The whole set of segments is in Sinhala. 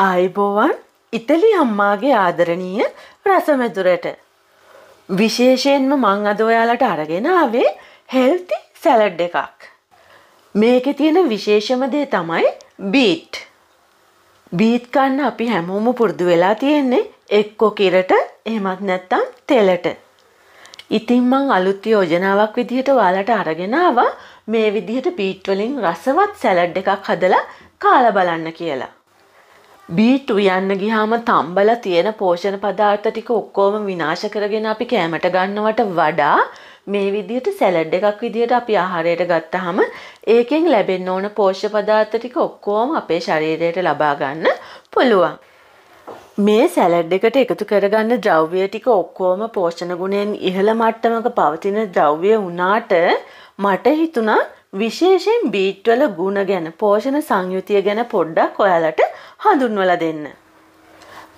ආයිබෝවන් ඉතලි අම්මාගේ ආදරණීය රසමැදුරට. විශේෂයෙන්ම මං අද ඔයාලට අරගෙන ආවේ හෙල්ති සැලඩ් එකක්. මේක තියෙන විශේෂම දේ තමයි බීට්. බීට් කන්න අපි හැමෝම පුරුදු වෙලා තියෙන්නේ එක්කෝ කිරට එහෙමත් නැත්තම් තෙලට. ඉතින් මං අලුත් යෝජනාවක් විදිහට ඔයාලට අරගෙන ආවා මේ විදිහට බීට් වලින් රසවත් සැලඩ් එකක් හදලා කාලා බලන්න කියලා. බීට්ටු යන්න ගිහාම තම්බල තියෙන පෝෂණ පදාර්ථ ටික ඔක්කොම විනාශ කරගෙන අපි කෑමට ගන්නවට වඩා මේ විදිහට සැලඩ් එකක් විදිහට අපි ආහාරයට ගත්තාම ඒකෙන් ලැබෙන්න ඕන පෝෂ්‍ය පදාර්ථ ටික ඔක්කොම අපේ ශරීරයට ලබා ගන්න පුළුවන්. මේ සැලඩ් එකට එකතු කරගන්න ද්‍රව්‍ය ටික ඔක්කොම පෝෂණ ගුණයෙන් ඉහළ මට්ටමක පවතින ද්‍රව්‍ය වුණාට මට හිතුණා විශේෂයෙන් බීට්වල ගුණ ගැන පෝෂණ සංයුතිය ගැන පොඩ්ඩක් ඔයාලට හඳුන්වලා දෙන්න.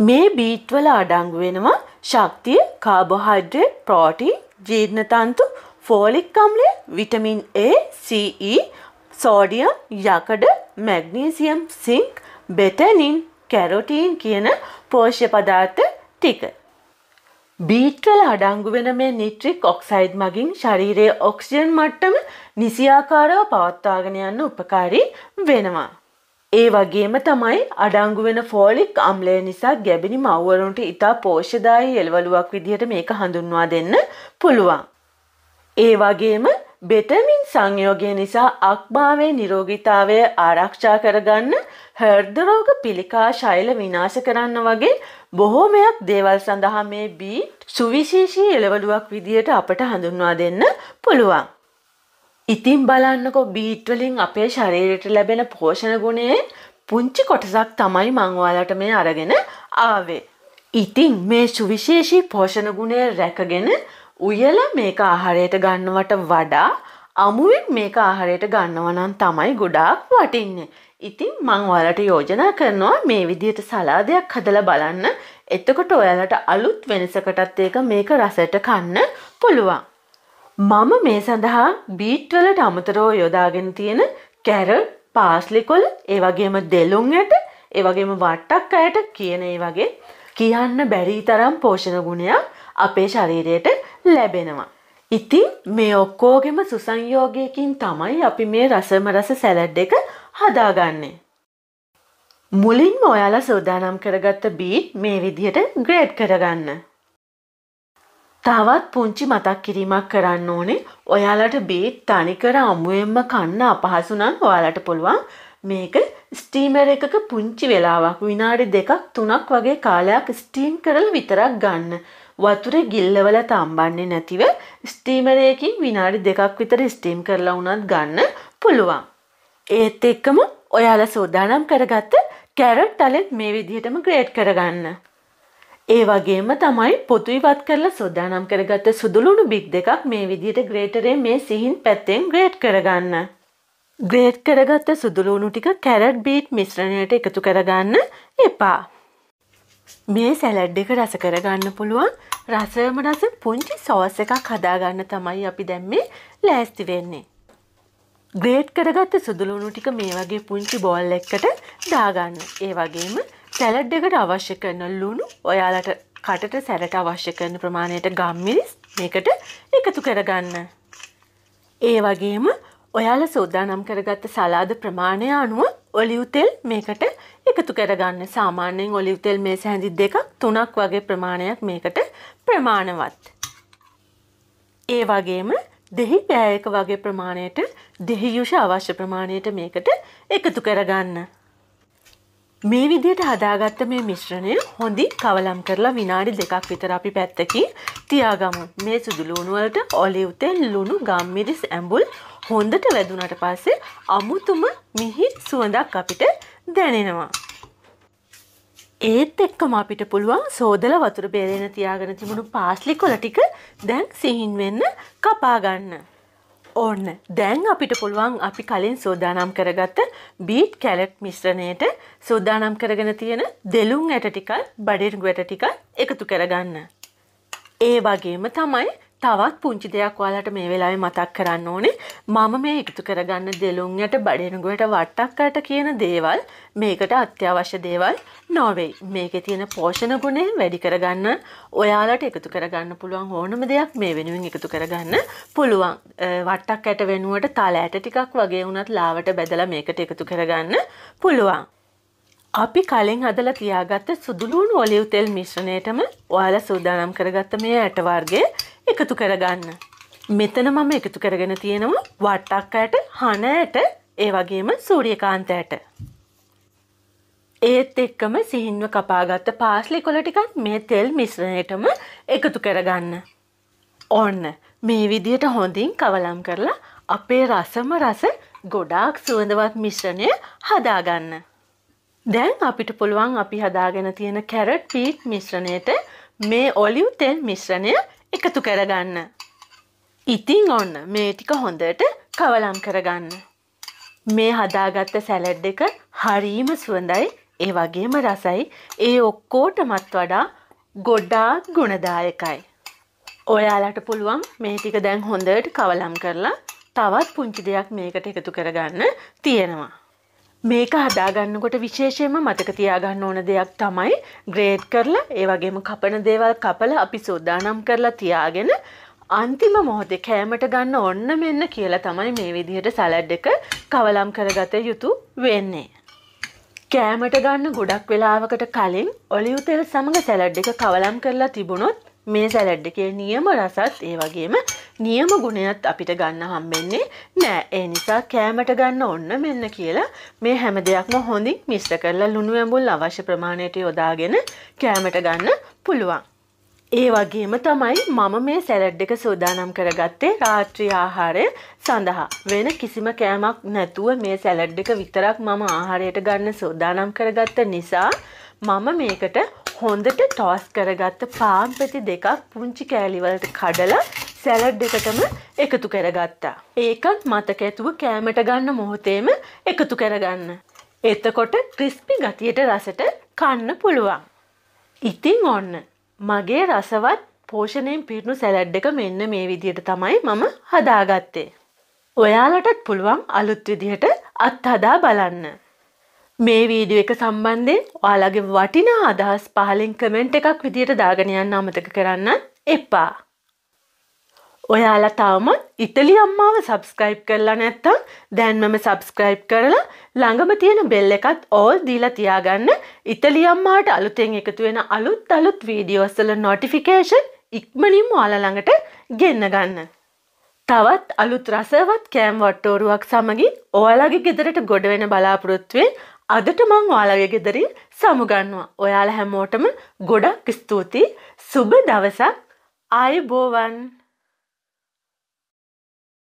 මේ බීට්වල අඩංගු වෙනවා ශක්තිය, කාබෝහයිඩ්‍රේට්, ප්‍රෝටීන්, ජීර්ණ තන්තු, ෆෝලික් අම්ලය, vitamin A, C, E, sodium, යකඩ, මැග්නීසියම්, සිංක්, බෙටනින්, කැරොටීන් කියන පෝෂ්‍ය පදාර්ථ ටික. බීට්වල අඩංගු වෙන මේ නිට්‍රික් ඔක්සයිඩ් මගින් ශරීරයේ ඔක්සිජන් මට්ටම නිසියාකාරව පවත්වාගෙන යන්න උපකාරී වෙනවා. ඒ වගේම තමයි අඩංගු වෙන ෆෝලික් අම්ලය නිසා ගැබිනි මව්වරුන්ට ඉතා පෝෂදායි එළවලුවක් විදිහට මේක හඳුන්වා දෙන්න පුළුවන්. ඒ වගේම බෙටමින් සංයෝගය නිසා අක්භාවේ නිරෝගිතාවය ආරක්ෂා කරගන්න හර්දරෝග පිළිකා ශෛල විනාශ කරන්න වගේ බොහෝමයක් දේවල් සඳහා මේ බී සුවිශේෂී එළවලුවක් විදියට අපට හඳුන්වා දෙන්න පුළුවන්. ඉතින් බලන්නකෝ බීට් වලින් අපේ ශරීරයට ලැබෙන පෝෂණ ගුණයේ පුංචි කොටසක් තමයි මං ඔයාලට මේ අරගෙන ආවේ. ඉතින් මේ සුවිශේෂී පෝෂණ ගුණය රැකගෙන උයල මේක ආහාරයට ගන්නවට වඩා අමුවෙන් මේක ආහාරයට ගන්නව නම් තමයි ගොඩාක් වටින්නේ. ඉතින් මං ඔයාලට යෝජනා කරනවා මේ විදිහට සලාදයක් හදලා බලන්න. එතකොට ඔයාලට අලුත් වෙනසකටත් ඒක මේක රසයට කන්න පුළුවන්. මම මේ සඳහා බීට්වලට අමතරෝ යොදාගෙන තියෙන කැරල් පාස්ලිකොල් ඒවගේම දෙලුම් ඇට ඒවගේම වට්ටක් අයට කියන ඒ වගේ කියන්න බැරී තරම් පෝෂණ ගුණයක් අපේ ශරීරයට ලැබෙනවා. ඉතින් මේ ඔක්කෝගෙම සුසංයෝගයකින් තමයි අපි මේ රසම රස සැලඩ් එක හදාගන්නේ. මුලින්ම ඔයාලා සෝදානම් කරගත්ත බීට් මේ විදිහට ග්‍රේඩ් කරගන්න. තවත් පුංචි මතක් කිරීමක් කරන්න ඕනේ. ඔයාලට බේත් තනිකර අමුවෙන්ම කන්න අපහසු නම් ඔයාලට පුළුවන් මේක ස්ටීමර් එකක පුංචි වෙලාවක් විනාඩි දෙකක් තුනක් වගේ කාලයක් ස්ටීම් කරලා විතරක් ගන්න. වතුරේ ගිල්ලවල තම්බන්නේ නැතිව ස්ටීමරයකින් විනාඩි දෙකක් විතර ස්ටීම් කරලා වුණත් ගන්න පුළුවන්. ඒත් එක්කම ඔයාලා සෝදානම් කරගත්ත කැරට් අලෙත් මේ විදිහටම ග්‍රේට් කරගන්න. ඒ වගේම තමයි පොතු ඉවත් කරලා සොදානම් කරගත්ත සුදුලුණු බික් දෙකක් මේ විදිහට ග්‍රේටරේ මේ සිහින් පැත්තෙන් ග්‍රේට් කරගන්න. ග්‍රේට් කරගත්ත සුදුලුණු ටික කැරට් බීට් මිශ්‍රණයට එකතු කරගන්න එපා. මේ සැලඩ් එක රස කරගන්න පුළුවන් රසයම රස පුංචි සෝස් එකක් හදාගන්න තමයි අපි දැන් මේ ලෑස්ති වෙන්නේ. ග්‍රේට් කරගත්ත සුදුලුණු ටික මේ වගේ පුංචි බෝල් එකකට දාගන්න. ඒ වගේම සැලඩ් එකට අවශ්‍ය කරන ලුණු ඔයාලට කටට සැරට අවශ්‍ය කරන ප්‍රමාණයට ගම්මිරිස් මේකට එකතු කරගන්න. ඒ වගේම ඔයාල සෝදානම් කරගත්ත සලාද ප්‍රමාණය අනුව ඔලිවුතෙල් මේකට එකතු කරගන්න සාමාන්‍යයෙන් ඔලිවුතෙල් මේ සැඳි දෙකක් තුනක් වගේ ප්‍රමාණයක් මේකට ප්‍රමාණවත්. ඒ වගේම දෙහි පෑයක වගේ ප්‍රමාණයට දෙහියුෂ අවශ්‍ය ප්‍රමාණයට මේකට එකතු කරගන්න. මේ විදිහට හදාගත්ත මේ මිශ්‍රණය හොඳින් කවලම් කරලා විනාඩි දෙකක් විතර අපි පැත්තකින් තියාගමු. මේ සුදු ලුණු වලට ඔලිව් තෙල්, ලුණු, ගම්මිරිස්, ඇඹුල් හොඳට වැදුනට පස්සේ අමුතුම මිහි සුවඳක් අපිට දැනෙනවා. ඒත් එක්කම අපිට පුළුවන් සෝදල වතුර බේරෙන තියාගෙන තිබුණු පාස්ලි කොළ ටික දැන් සිහින් වෙන්න කපා ගන්න. ඕන්න දැන් අපිට පුළුවන් අපි කලින් සෝදානම් කරගත්ත බීට් කැලට් මිශ්‍රණයට සෝදානම් කරගෙන තියෙන දෙලුම් ඇට ටිකල් බඩිරුගු ඇට ටිකල් එකතු කරගන්න. ඒ වගේම තමයි තවත් පුංචි දෙයක් ඔයාලට මේ වෙලාවේ මතක් කරන්න ඕනේ මම මේ එකතු කරගන්න දෙලුම්යට බඩේනුගුවට වට්ටක්කට කියන දේවල් මේකට අත්‍යවශ්‍ය දේවල් නොවෙයි. මේකේ තියෙන පෝෂණ ගුණය වැඩි කරගන්න ඔයාලට එකතු කරගන්න පුළුවන් ඕනම දෙයක් මේ වෙනුවෙන් එකතු කරගන්න පුළුවන්. වට්ටක්කට වෙනුවට තල ඇට ටිකක් වගේ වුණත් ලාවට බැදලා මේකට එකතු කරගන්න පුළුවන්. අපි කලින් හදලා තියාගත්ත සුදුලුණු ඔලිව් තෙල් මිශ්‍රණයටම ඔයාලා සූදානම් කරගත්ත මේ ඇට වර්ගය එකතු කරගන්න. මෙතන මම එකතු කරගෙන තියෙනවා වට්ටක් ඇට, හන ඇට, ඒ වගේම සූර්යකාන්ත ඇට. ඒත් එක්කම සිහින්ව කපාගත්ත පාස්ලි කොළ ටිකත් මේ තෙල් මිශ්‍රණයටම එකතු කරගන්න. ඔන්න මේ විදියට හොඳින් කවලම් කරලා අපේ රසම රස ගොඩාක් සුවඳවත් මිශ්‍රණය හදාගන්න. දැන් අපිට පුළුවන් අපි හදාගෙන තියෙන කැරට් පීට් මිශ්‍රණයට මේ ඔලිව් තෙල් මිශ්‍රණය එකතු කරගන්න. ඉතිං ඔන්න මේ ටික හොඳට කවලම් කරගන්න. මේ හදාගත්ත සැලඩ් එක හරීම සුවඳයි ඒ වගේම රසයි ඒ ඔක්කෝටමත් වඩා ගොඩාක් ගුණදායකයි. ඔයාලට පුළුවන් මේ ටික දැන් හොඳට කවලම් කරලා තවත් පුංචි දෙයක් මේකට එකතු කරගන්න තියෙනවා. මේක හදාගන්නකොට විශේෂයෙන්ම මතක තියාගන්න ඕන දෙයක් තමයි ග්‍රේඩ් කරලා ඒ වගේම කපන දේවල් කපලා අපි සෝදානම් කරලා තියාගෙන අන්තිම මොහොතේ කෑමට ගන්න ඔන්න මෙන්න කියලා තමයි මේ විදිහට සැලඩ් එක කවලම් කරගත යුතු වෙන්නේ. කෑමට ගන්න ගොඩක් වෙලාවකට කලින් ඔලිව් තෙල් සමග සැලඩ් එක කවලම් කරලා තිබුණොත් මේ සැලඩ් එකේ නියම රසත් ඒ වගේම නියම ගුණයත් අපිට ගන්න හම්බෙන්නේ නෑ ඒ නිසා කෑමට ගන්න ඔන්න මෙන්න කියලා මේ හැම දෙයක්ම හොඳින් මිශ්‍ර කරලා ලුණු ඇඹුල් අවශ්‍ය ප්‍රමාණයට යොදාගෙන කෑමට ගන්න පුළුවන්. ඒ වගේම තමයි මම මේ සැලඩ් එක සූදානම් කරගත්තේ රාත්‍රී ආහාරය සඳහා. වෙන කිසිම කෑමක් නැතුව මේ සැලඩ් එක විතරක් මම ආහාරයට ගන්න සූදානම් කරගත්ත නිසා මම මේකට හොඳට ටෝස් කරගත්ත පාම්පති දෙකක් පුංචි කෑලිවලට කඩලා සැලඩ් එකටම එකතු කරගත්තා. ඒකත් මතක ඇතුව කෑමට ගන්න මොහොතේම එකතු කරගන්න. එතකොට ක්‍රිස්පි ගතියට රසට කන්න පුළුවන්. ඉතිං ඔන්න මගේ රසවත් පෝෂණයෙන් පිරුණු සැලඩ් එක මෙන්න මේ විදියට තමයි මම හදාගත්තේ. ඔයාලටත් පුළුවන් අලුත් විදිහට අත්හදා බලන්න. මේ වීඩියෝ එක සම්බන්ධයෙන් ඔයාලගේ වටිනා අදහස් පහලින් කමෙන්ට් එකක් විදියට දාගෙන යන්න අමතක කරන්න එපා. ඔයාලා තාමත් ඉතලි අම්මාව සබස්ක්‍රයිබ් කරලා නැත්තම් දැන්මම සබස්ක්‍රයිබ් කරලා ළඟම තියෙන බෙල් එකත් ඕල් දීලා තියාගන්න ඉතලි අම්මාට අලුතෙන් එකතු වෙන අලුත් අලුත් වීඩියෝස්සල නොටිෆිකේෂන් ඉක්මනින් ඔයාලා ළඟට ගෙන්න ගන්න. තවත් අලුත් රසවත් කෑම් වට්ටෝරුවක් සමගින් ඔයාලගේ ගෙදරට ගොඩ වෙන බලාපොරොත්තුවෙන් අදට මං ඔයාලගේ ගෙදරින් සමුගන්නවා. ඔයාලා හැමෝටම ගොඩක් ස්තුතියි. සුබ දවසක් ආයුබෝවන්.